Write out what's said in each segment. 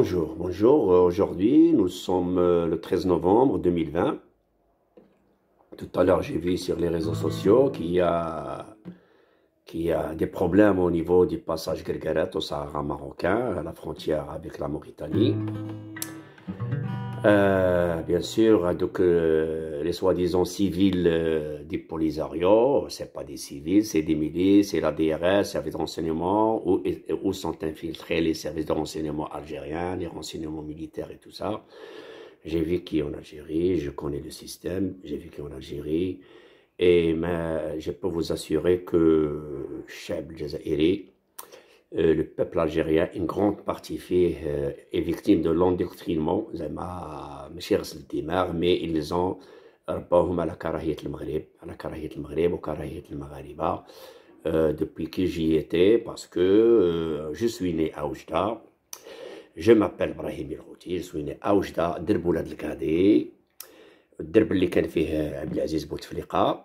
Bonjour, bonjour. Aujourd'hui, nous sommes euh, le 13 novembre 2020. Tout à l'heure, j'ai vu sur les réseaux sociaux qu'il y, a des problèmes au niveau du passage Gergaret au Sahara marocain, à la frontière avec la Mauritanie. Euh, bien sûr, donc euh, les soi-disant civils euh, des Polisario, c'est pas des civils, c'est des milices, c'est la DRS, service de renseignement, où, sont infiltrés les services de renseignement algériens, les renseignements militaires et tout ça. J'ai vécu en Algérie, je connais le système, j'ai vécu en Algérie, et je peux vous assurer que Cheb Jazairi, euh, le peuple algérien, une grande partie fait, euh, est victime de l'endoctrinement, mais ils ont rapport à la Karahiyat al Maroc, à la du al et au la al des euh, depuis que j'y étais, parce que euh, je suis né à Oujda, je m'appelle Brahim Irouti, je suis né à Oujda, Dirboulad de kadé Dirboulad al-Kadé, Dirboulad al-Kadé, Abdelaziz Bouteflika,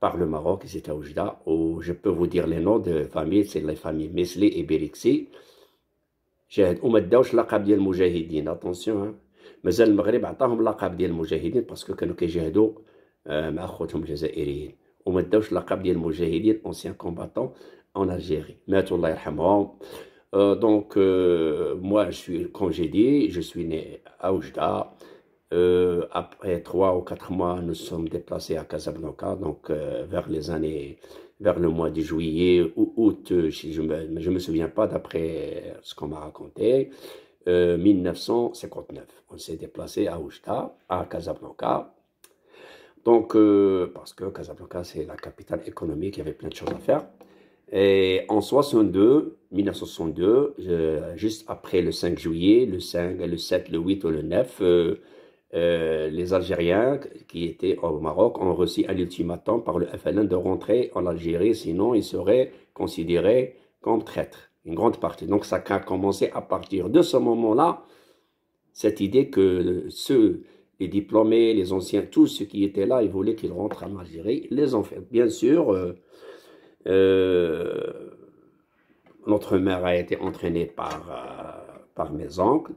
par le Maroc, etc. à Oujda, où je peux vous dire les noms de famille, c'est les familles Mesli et Beriksi. J'ai dit, Oumad Daouch, l'aqab Moujahidine, attention. Hein. Mais le Maghreb, le l'aqab d'yel Moujahidine, parce que quand j'ai dit, euh, ma khotum jazaïrine. Oumad Daouch, l'aqab d'yel Moujahidine, ancien combattant en Algérie. Maitoullah irhamouam. Euh, donc, euh, moi, je suis congédié, je suis né à Oujda, euh, après trois ou quatre mois, nous sommes déplacés à Casablanca, donc euh, vers les années, vers le mois de juillet ou août, je me, je me souviens pas d'après ce qu'on m'a raconté, 1959. Euh, on s'est déplacé à Oujda, à Casablanca. Donc, parce que Casablanca, c'est la capitale économique, il y avait plein de choses à faire. Et en 62, 1962, juste après le 5 juillet, le 5, le 7, le 8 ou le 9, euh, les Algériens qui étaient au Maroc ont reçu un ultimatum par le FLN de rentrer en Algérie, sinon ils seraient considérés comme traîtres, une grande partie. Donc ça a commencé à partir de ce moment-là, cette idée que ceux, les diplômés, les anciens, tous ceux qui étaient là, ils voulaient qu'ils rentrent en Algérie, les ont fait. Bien sûr, euh, euh, notre mère a été entraînée par, par mes oncles,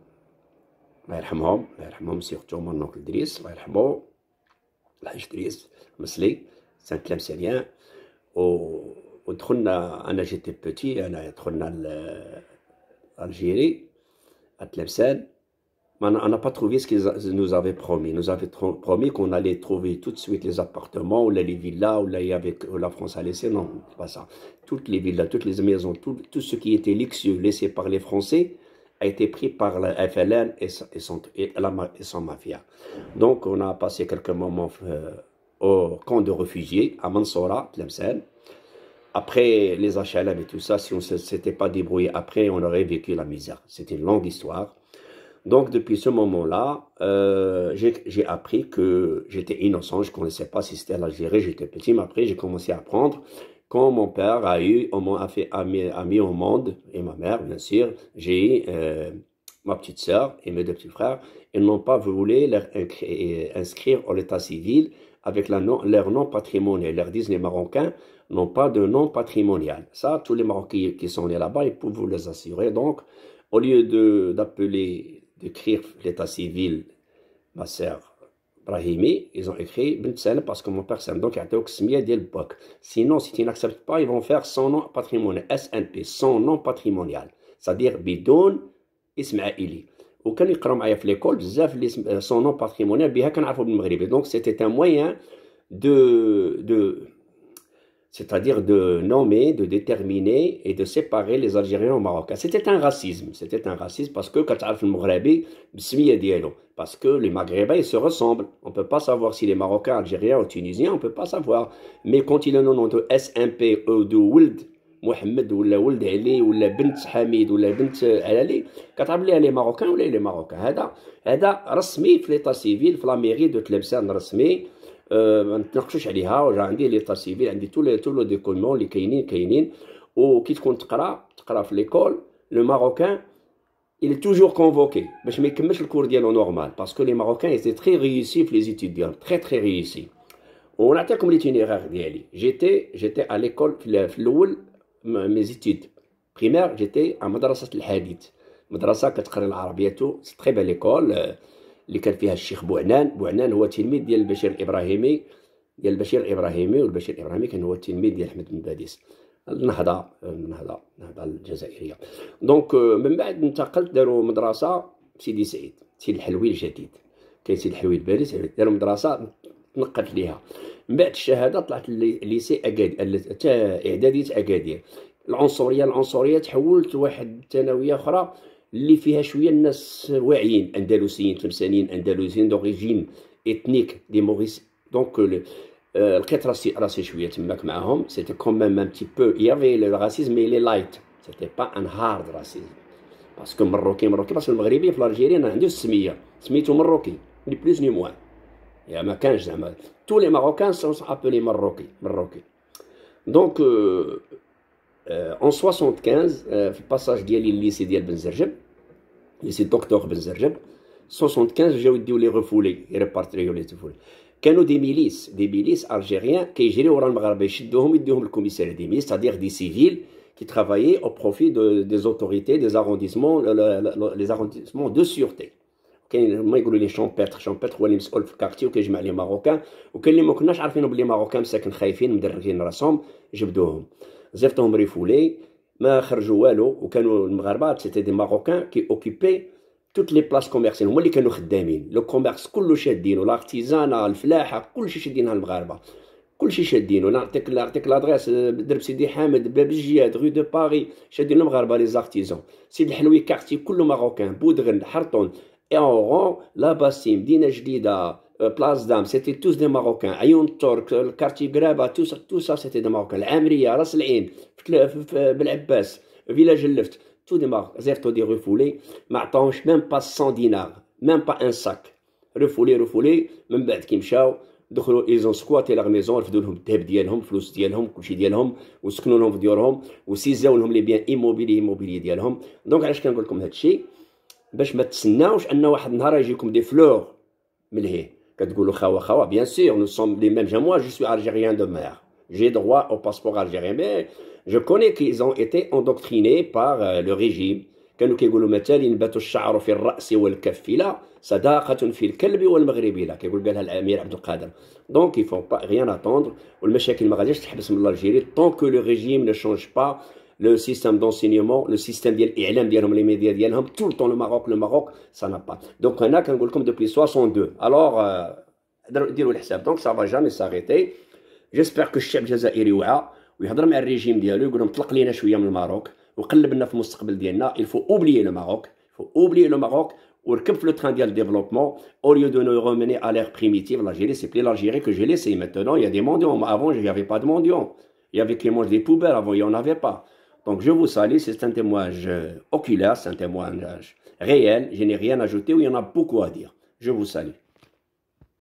الله يرحمهم الله يرحمهم سيرتو مون اونكل دريس الله يرحمو الحاج دريس مصلي سان كلامسانيان و ودخلنا انا جيتي بوتي انا دخلنا الجيري mais on n'a pas trouvé ce qu'ils nous avaient promis. Ils Nous avaient promis qu'on allait trouver tout de suite les appartements, ou les villas, ou avec la France a laissé. Non, pas ça. Toutes les villas, toutes les maisons, tout, tout ce qui était luxueux laissé par les Français, a été pris par la FLN et, son, la, et mafia. Donc, on a passé quelques moments euh, au camp de réfugiés à Mansoura, Tlemcen. Après les HLM et tout ça, si on ne s'était pas débrouillé après, on aurait vécu la misère. C'était une longue histoire. Donc, depuis ce moment-là, euh, j'ai appris que j'étais innocent, je ne connaissais pas si c'était l'Algérie, j'étais petit, mais après, j'ai commencé à apprendre quand mon père a, eu, a, fait, ami mis, au monde, et ma mère, bien sûr, j'ai eu euh, ma petite sœur et mes deux petits frères. Ils n'ont pas voulu leur euh, inscrire à l'état civil avec la leur nom patrimonial. Ils leur disent les Marocains n'ont pas de nom patrimonial. Ça, tous les Marocains qui sont là-bas, ils peuvent vous les assurer. Donc, au lieu d'appeler, d'écrire l'état civil, ma sœur Brahimi, ils ont écrit Bintsen parce que mon père s'aime. Donc, il y a un smia d'Elbok. Sinon, si tu n'acceptes pas, ils vont faire son nom patrimonial. SNP, son nom patrimonial. C'est-à-dire Bidoun Ismaili. Ou quand ils croient à l'école, euh, son nom patrimonial, Bihakan Afoub Maghrib. Donc, c'était un moyen de. de c'est-à-dire de nommer, de déterminer et de séparer les Algériens au Marocains. C'était un racisme, c'était un racisme parce que parce que les Maghrébins se ressemblent. On ne peut pas savoir si les Marocains, Algériens ou Tunisiens, on ne peut pas savoir. Mais quand il y a nom e de SMP ou de Wild, Mohamed ou la Wild Ali ou la Bint Hamid ou la Bint Ali, tu ليها les Marocains ou les Marocains. c'est un racisme l'état civil, la mairie de Tlemcen رسمي. Euh, je suis ah, allé les documents, à oh, l'école, le Marocain, il est toujours convoqué, je mets le normal, parce que les Marocains étaient très réussis les étudiants, très très réussis. On a l'itinéraire été J'étais, à l'école mes études, primaire, j'étais à madrasa le madrasa اللي كان فيها الشيخ بوعنان بوعنان هو تلميذ ديال البشير الابراهيمي ديال البشير الابراهيمي والبشير الابراهيمي كان هو التلميذ ديال احمد بن باديس النهضه النهضه النهضه الجزائريه دونك euh, من بعد انتقلت داروا مدرسه سيدي سعيد سيدي الحلوي الجديد كاين سيدي الحلوي الباريس داروا مدرسه تنقلت ليها من بعد الشهاده طلعت ليسي اكادير حتى اعداديه اكادير العنصريه العنصريه تحولت لواحد الثانويه اخرى اللي فيها شويه الناس واعيين اندلسيين تلمسانيين اندلسيين دوريجين اثنيك دي موريس دونك لقيت راسي راسي شويه تماك معاهم سيتي كوم ميم ان تي بو يافي لو راسيزم مي لي لايت سيتي با ان هارد راسيزم باسكو مروكي مروكي باسكو المغربي في الجيري انا عندي السميه سميتو مروكي ني بلوس ني موان يا ما كانش زعما تو لي ماروكان سون ابلي مروكي مروكي دونك اون 75 في الباساج ديالي الليسي ديال بنزرجب Et c'est Docteur Ben 75 les يديو les Il يريبارتريو les كانوا دي ميليس دي ميليس الجيريان ورا المغاربه دي milices, c'est-à-dire des civils, qui travaillaient au profit des autorités, des arrondissements, les arrondissements de sûreté. لي Marocains هو اللي مسؤول في الكارتي وكيجمع لي وكاين اللي ما كناش بلي خايفين ريفولي ما خرجوا والو وكانوا المغاربه سيتي دي ماروكان كي اوكيبي توت لي بلاص كوميرسيال هما اللي كانوا خدامين لو كوميرس كله شادينو لارتيزانا الفلاحه كلشي شادينها المغاربه كلشي شادينو نعطيك نعطيك لادريس درب سيدي حامد باب الجياد غو دو باري شادين المغاربه لي زارتيزون سيد الحلوي كارتي كله ماروكان بودغن حرطون اورون باسيم مدينه جديده بلاص دام سيتي توس دي ماروكان عيون الترك الكارتي كرابا توس تو سا سيتي دي ماروكان العامريه راس العين بالعباس فيلاج اللفت تو دي ماروك تو دي ريفولي ما عطاهمش ميم با 100 دينار ميم با ان ساك ريفولي ريفولي من بعد كي مشاو دخلوا ايزون سكواتي لا ميزون رفدوا لهم الذهب ديالهم فلوس ديالهم كلشي ديالهم وسكنوا لهم في ديورهم وسيزاو لهم لي بيان ايموبيلي ايموبيلي ديالهم دونك علاش كنقول لكم هذا الشيء باش ما تسناوش ان واحد النهار يجيكم دي فلور من هيه Quand ils disent chawa chawa, bien sûr, nous sommes les mêmes gens. moi. Je suis Algérien de mère. J'ai droit au passeport algérien, mais je connais qu'ils ont été endoctrinés par euh, le régime. Quand ils disent que le métal il bat le cheveu, fait le crâne et le café, là, c'est la honte, fait le cœur et le Maroc, là, qu'ils disent qu'elle l'Amir Abd al-Kader. Donc, ils ne font pas rien attendre. et les problèmes Je suis né au Maroc, tant que le régime ne change pas le système d'enseignement, le système les médias tout le temps le Maroc, le Maroc, ça n'a pas. Donc on a comme depuis 62. Alors, ça euh, donc ça va jamais s'arrêter. J'espère que le chef وعى ويهضر مع الريجيم ديالو un régime طلق لينا شويه من الماروك وقلبنا في المستقبل ديالنا il faut oublier le Maroc il faut oublier le Maroc وركب في لو train de développement, au lieu de nous ramener à l'ère primitive l'Algérie c'est plus l'Algérie que j'ai laissée maintenant il y a des mendiants avant il n'y avait pas de mendiants il y avait que des poubelles avant il n'y en avait pas donc je vous salue, c'est un témoignage oculaire, c'est un témoignage réel, je n'ai rien ajouté il y en a beaucoup à dire. Je vous salue.